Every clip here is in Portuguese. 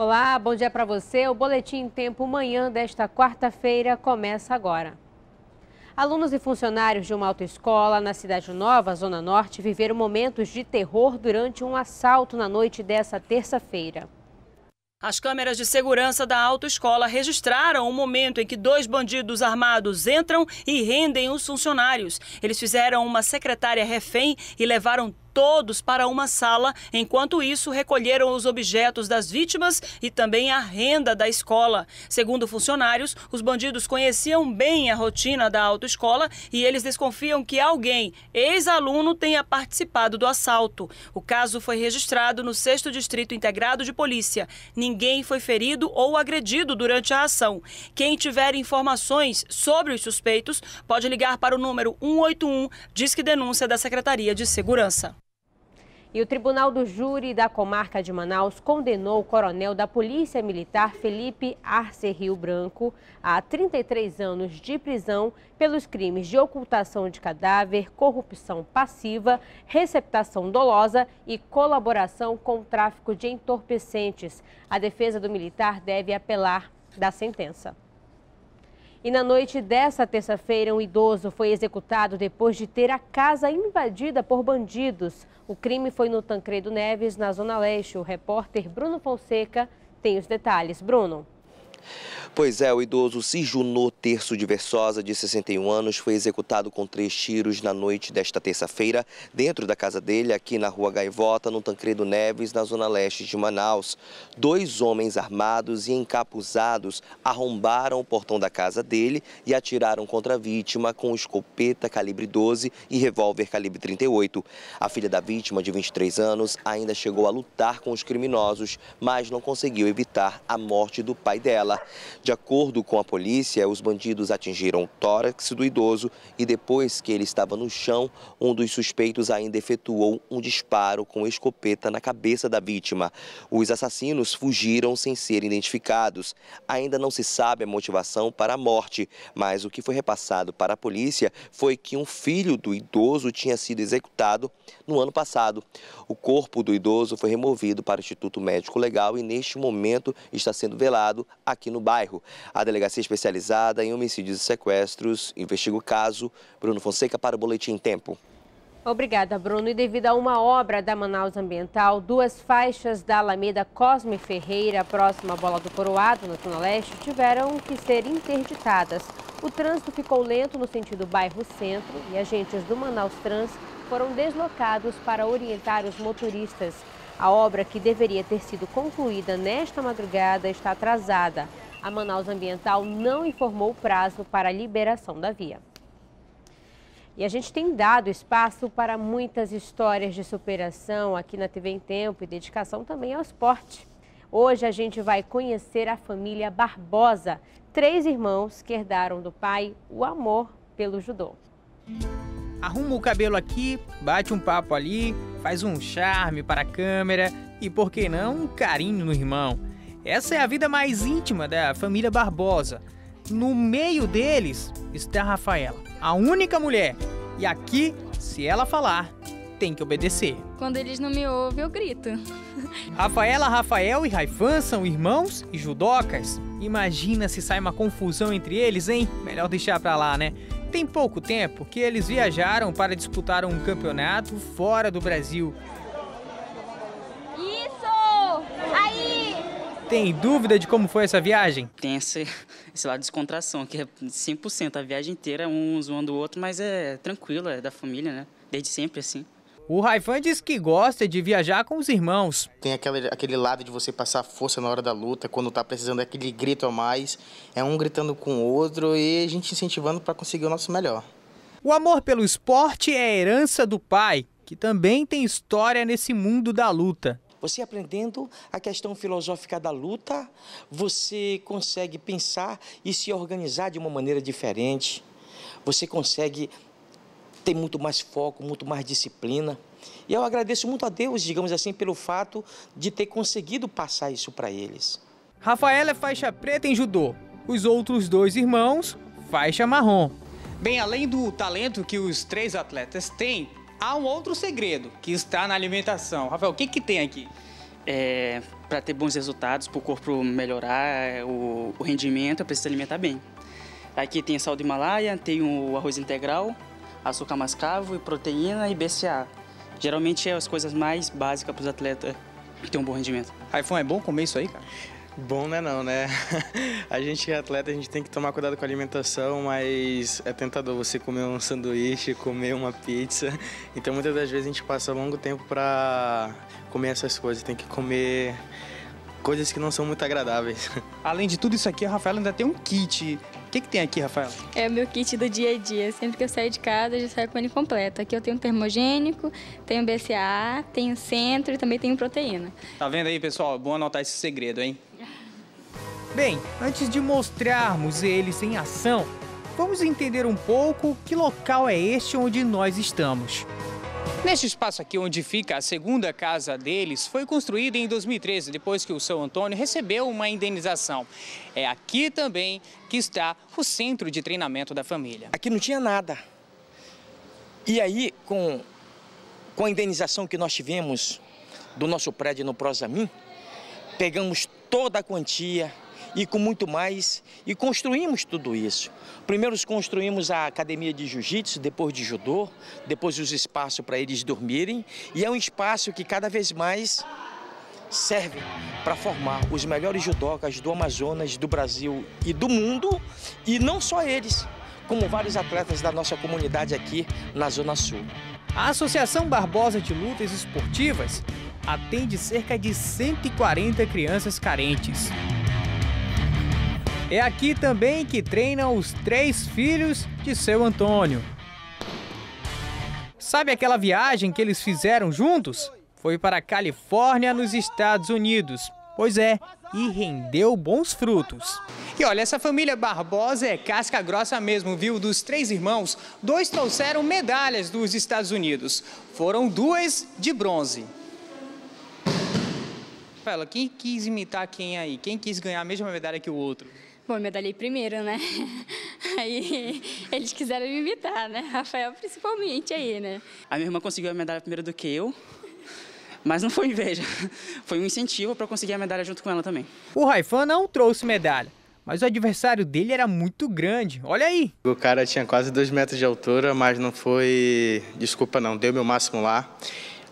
Olá, bom dia para você. O Boletim Tempo Manhã desta quarta-feira começa agora. Alunos e funcionários de uma autoescola na Cidade Nova, Zona Norte, viveram momentos de terror durante um assalto na noite dessa terça-feira. As câmeras de segurança da autoescola registraram o momento em que dois bandidos armados entram e rendem os funcionários. Eles fizeram uma secretária refém e levaram todos para uma sala, enquanto isso recolheram os objetos das vítimas e também a renda da escola. Segundo funcionários, os bandidos conheciam bem a rotina da autoescola e eles desconfiam que alguém, ex-aluno, tenha participado do assalto. O caso foi registrado no 6 Distrito Integrado de Polícia. Ninguém foi ferido ou agredido durante a ação. Quem tiver informações sobre os suspeitos pode ligar para o número 181, diz que denúncia da Secretaria de Segurança. E o Tribunal do Júri da Comarca de Manaus condenou o coronel da Polícia Militar Felipe Arce Rio Branco a 33 anos de prisão pelos crimes de ocultação de cadáver, corrupção passiva, receptação dolosa e colaboração com o tráfico de entorpecentes. A defesa do militar deve apelar da sentença. E na noite dessa terça-feira, um idoso foi executado depois de ter a casa invadida por bandidos. O crime foi no Tancredo Neves, na Zona Leste. O repórter Bruno Fonseca tem os detalhes. Bruno. Pois é, o idoso Sijunô Terço de Versosa, de 61 anos, foi executado com três tiros na noite desta terça-feira, dentro da casa dele, aqui na Rua Gaivota, no Tancredo Neves, na zona leste de Manaus. Dois homens armados e encapuzados arrombaram o portão da casa dele e atiraram contra a vítima com escopeta calibre 12 e revólver calibre 38. A filha da vítima, de 23 anos, ainda chegou a lutar com os criminosos, mas não conseguiu evitar a morte do pai dela dela. De acordo com a polícia, os bandidos atingiram o tórax do idoso e depois que ele estava no chão, um dos suspeitos ainda efetuou um disparo com escopeta na cabeça da vítima. Os assassinos fugiram sem ser identificados. Ainda não se sabe a motivação para a morte, mas o que foi repassado para a polícia foi que um filho do idoso tinha sido executado no ano passado. O corpo do idoso foi removido para o Instituto Médico Legal e neste momento está sendo velado a aqui no bairro. A delegacia especializada em homicídios e sequestros investiga o caso. Bruno Fonseca para o Boletim Tempo. Obrigada, Bruno. E devido a uma obra da Manaus Ambiental, duas faixas da Alameda Cosme Ferreira, próxima à Bola do Coroado, na Zona Leste, tiveram que ser interditadas. O trânsito ficou lento no sentido bairro-centro e agentes do Manaus Trans foram deslocados para orientar os motoristas. A obra, que deveria ter sido concluída nesta madrugada, está atrasada. A Manaus Ambiental não informou o prazo para a liberação da via. E a gente tem dado espaço para muitas histórias de superação aqui na TV em Tempo e dedicação também ao esporte. Hoje a gente vai conhecer a família Barbosa, três irmãos que herdaram do pai o amor pelo judô arruma o cabelo aqui, bate um papo ali, faz um charme para a câmera e, por que não, um carinho no irmão. Essa é a vida mais íntima da família Barbosa. No meio deles está a Rafaela, a única mulher. E aqui, se ela falar, tem que obedecer. Quando eles não me ouvem, eu grito. Rafaela, Rafael e Raifan são irmãos e judocas. Imagina se sai uma confusão entre eles, hein? Melhor deixar pra lá, né? Tem pouco tempo que eles viajaram para disputar um campeonato fora do Brasil. Isso! Aí! Tem dúvida de como foi essa viagem? Tem esse, esse lado de descontração, que é 100% a viagem inteira, um zoando o outro, mas é tranquilo, é da família, né? Desde sempre assim. O Raifan diz que gosta de viajar com os irmãos. Tem aquele, aquele lado de você passar força na hora da luta, quando tá precisando daquele é grito a mais. É um gritando com o outro e a gente incentivando para conseguir o nosso melhor. O amor pelo esporte é a herança do pai, que também tem história nesse mundo da luta. Você aprendendo a questão filosófica da luta, você consegue pensar e se organizar de uma maneira diferente. Você consegue tem muito mais foco, muito mais disciplina. E eu agradeço muito a Deus, digamos assim, pelo fato de ter conseguido passar isso para eles. Rafaela é faixa preta em judô. Os outros dois irmãos, faixa marrom. Bem, além do talento que os três atletas têm, há um outro segredo que está na alimentação. Rafael, o que, que tem aqui? É, para ter bons resultados, para o corpo melhorar é, o, o rendimento, preciso alimentar bem. Aqui tem a sal de Himalaia, tem o arroz integral, açúcar mascavo e proteína e BCA. Geralmente é as coisas mais básicas para os atletas que têm um bom rendimento. iPhone, é bom comer isso aí, cara? Bom, né não, né? A gente que é atleta, a gente tem que tomar cuidado com a alimentação, mas é tentador você comer um sanduíche, comer uma pizza. Então muitas das vezes a gente passa longo tempo para comer essas coisas, tem que comer coisas que não são muito agradáveis. Além de tudo isso aqui, a Rafaela ainda tem um kit o que, que tem aqui, Rafael? É o meu kit do dia a dia. Sempre que eu saio de casa, eu já saio com ele completo. Aqui eu tenho termogênico, tenho BCA, tenho centro e também tenho proteína. Tá vendo aí, pessoal? bom anotar esse segredo, hein? Bem, antes de mostrarmos eles em ação, vamos entender um pouco que local é este onde nós estamos. Neste espaço aqui onde fica a segunda casa deles, foi construída em 2013, depois que o São Antônio recebeu uma indenização. É aqui também que está o centro de treinamento da família. Aqui não tinha nada. E aí, com, com a indenização que nós tivemos do nosso prédio no Prosamin, pegamos toda a quantia e com muito mais. E construímos tudo isso. Primeiro construímos a academia de jiu-jitsu, depois de judô, depois os espaços para eles dormirem. E é um espaço que cada vez mais serve para formar os melhores judocas do Amazonas, do Brasil e do mundo. E não só eles, como vários atletas da nossa comunidade aqui na Zona Sul. A Associação Barbosa de Lutas Esportivas atende cerca de 140 crianças carentes. É aqui também que treinam os três filhos de seu Antônio. Sabe aquela viagem que eles fizeram juntos? Foi para a Califórnia, nos Estados Unidos. Pois é, e rendeu bons frutos. E olha, essa família Barbosa é casca grossa mesmo, viu? Dos três irmãos, dois trouxeram medalhas dos Estados Unidos. Foram duas de bronze. Rafaela, quem quis imitar quem aí? Quem quis ganhar a mesma medalha que o outro? Bom, eu medalhei primeiro, né? Aí eles quiseram me imitar, né? Rafael principalmente aí, né? A minha irmã conseguiu a medalha primeiro do que eu. Mas não foi inveja, foi um incentivo para conseguir a medalha junto com ela também. O Raifan não trouxe medalha, mas o adversário dele era muito grande. Olha aí. O cara tinha quase dois metros de altura, mas não foi. Desculpa, não, deu meu máximo lá.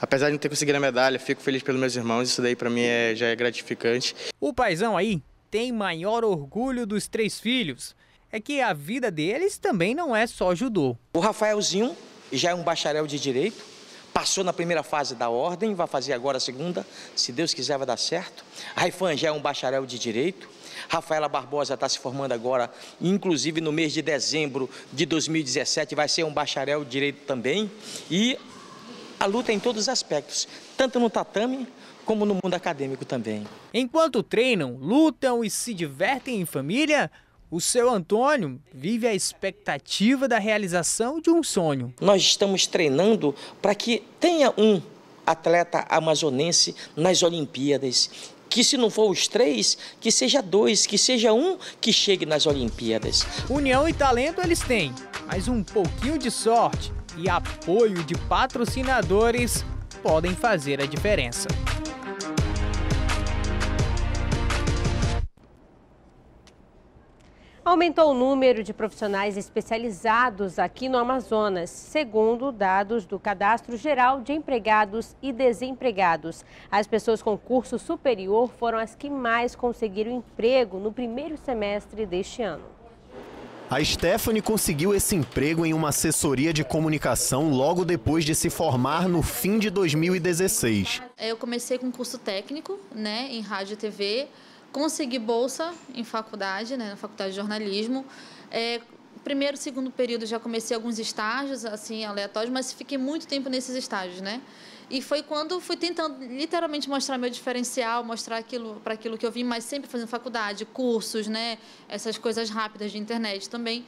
Apesar de não ter conseguido a medalha, fico feliz pelos meus irmãos, isso daí para mim é, já é gratificante. O paizão aí tem maior orgulho dos três filhos é que a vida deles também não é só judô. O Rafaelzinho já é um bacharel de direito, passou na primeira fase da ordem, vai fazer agora a segunda, se Deus quiser vai dar certo. Raifan já é um bacharel de direito. Rafaela Barbosa está se formando agora, inclusive no mês de dezembro de 2017, vai ser um bacharel de direito também. E a luta é em todos os aspectos, tanto no tatame como no mundo acadêmico também. Enquanto treinam, lutam e se divertem em família, o seu Antônio vive a expectativa da realização de um sonho. Nós estamos treinando para que tenha um atleta amazonense nas Olimpíadas. Que se não for os três, que seja dois, que seja um que chegue nas Olimpíadas. União e talento eles têm, mas um pouquinho de sorte e apoio de patrocinadores podem fazer a diferença. aumentou o número de profissionais especializados aqui no Amazonas, segundo dados do Cadastro Geral de Empregados e Desempregados. As pessoas com curso superior foram as que mais conseguiram emprego no primeiro semestre deste ano. A Stephanie conseguiu esse emprego em uma assessoria de comunicação logo depois de se formar no fim de 2016. Eu comecei com curso técnico, né, em rádio e TV consegui bolsa em faculdade, né, na faculdade de jornalismo. É, primeiro, segundo período já comecei alguns estágios, assim, aleatórios, mas fiquei muito tempo nesses estágios, né? E foi quando fui tentando literalmente mostrar meu diferencial, mostrar aquilo para aquilo que eu vim, mas sempre fazendo faculdade, cursos, né? Essas coisas rápidas de internet também.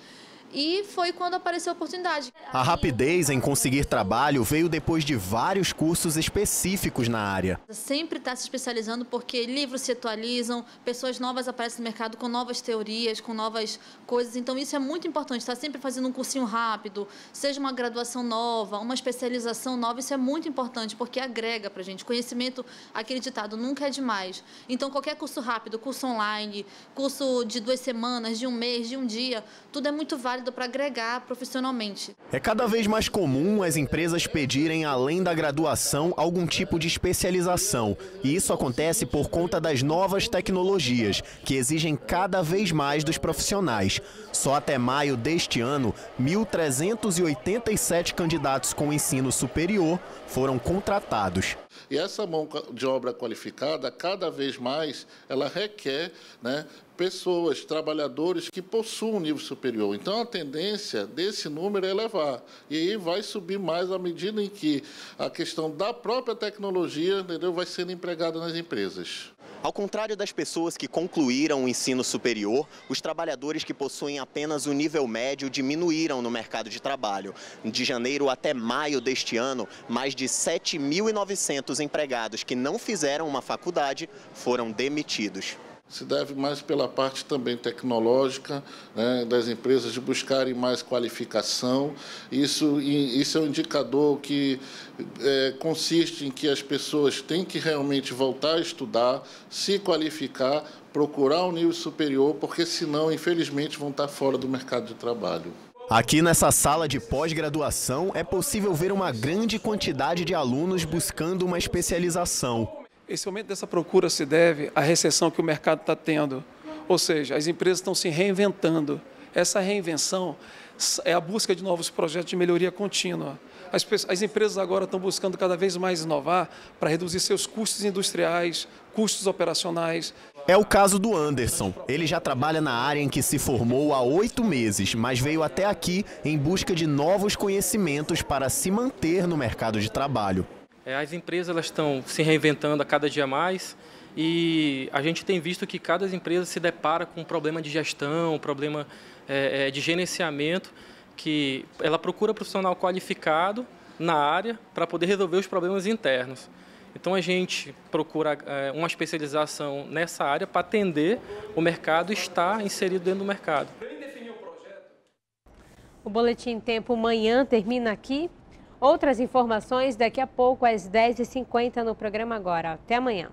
E foi quando apareceu a oportunidade. A rapidez em conseguir trabalho veio depois de vários cursos específicos na área. Sempre está se especializando porque livros se atualizam, pessoas novas aparecem no mercado com novas teorias, com novas coisas. Então isso é muito importante, está sempre fazendo um cursinho rápido, seja uma graduação nova, uma especialização nova, isso é muito importante porque agrega para a gente. Conhecimento, aquele ditado, nunca é demais. Então qualquer curso rápido, curso online, curso de duas semanas, de um mês, de um dia, tudo é muito válido válido para agregar profissionalmente. É cada vez mais comum as empresas pedirem, além da graduação, algum tipo de especialização. E isso acontece por conta das novas tecnologias, que exigem cada vez mais dos profissionais. Só até maio deste ano, 1.387 candidatos com ensino superior foram contratados. E essa mão de obra qualificada, cada vez mais, ela requer né, pessoas, trabalhadores que possuam nível superior. Então, a tendência desse número é elevar. E aí vai subir mais à medida em que a questão da própria tecnologia entendeu, vai sendo empregada nas empresas. Ao contrário das pessoas que concluíram o ensino superior, os trabalhadores que possuem apenas o nível médio diminuíram no mercado de trabalho. De janeiro até maio deste ano, mais de 7.900 empregados que não fizeram uma faculdade foram demitidos se deve mais pela parte também tecnológica né, das empresas de buscarem mais qualificação. Isso, isso é um indicador que é, consiste em que as pessoas têm que realmente voltar a estudar, se qualificar, procurar um nível superior, porque senão, infelizmente, vão estar fora do mercado de trabalho. Aqui nessa sala de pós-graduação é possível ver uma grande quantidade de alunos buscando uma especialização. Esse aumento dessa procura se deve à recessão que o mercado está tendo, ou seja, as empresas estão se reinventando. Essa reinvenção é a busca de novos projetos de melhoria contínua. As, as empresas agora estão buscando cada vez mais inovar para reduzir seus custos industriais, custos operacionais. É o caso do Anderson. Ele já trabalha na área em que se formou há oito meses, mas veio até aqui em busca de novos conhecimentos para se manter no mercado de trabalho. É, as empresas elas estão se reinventando a cada dia mais e a gente tem visto que cada empresa se depara com um problema de gestão, um problema é, é, de gerenciamento, que ela procura profissional qualificado na área para poder resolver os problemas internos. Então a gente procura é, uma especialização nessa área para atender o mercado e estar inserido dentro do mercado. O Boletim Tempo Manhã termina aqui. Outras informações daqui a pouco, às 10h50, no programa Agora. Até amanhã.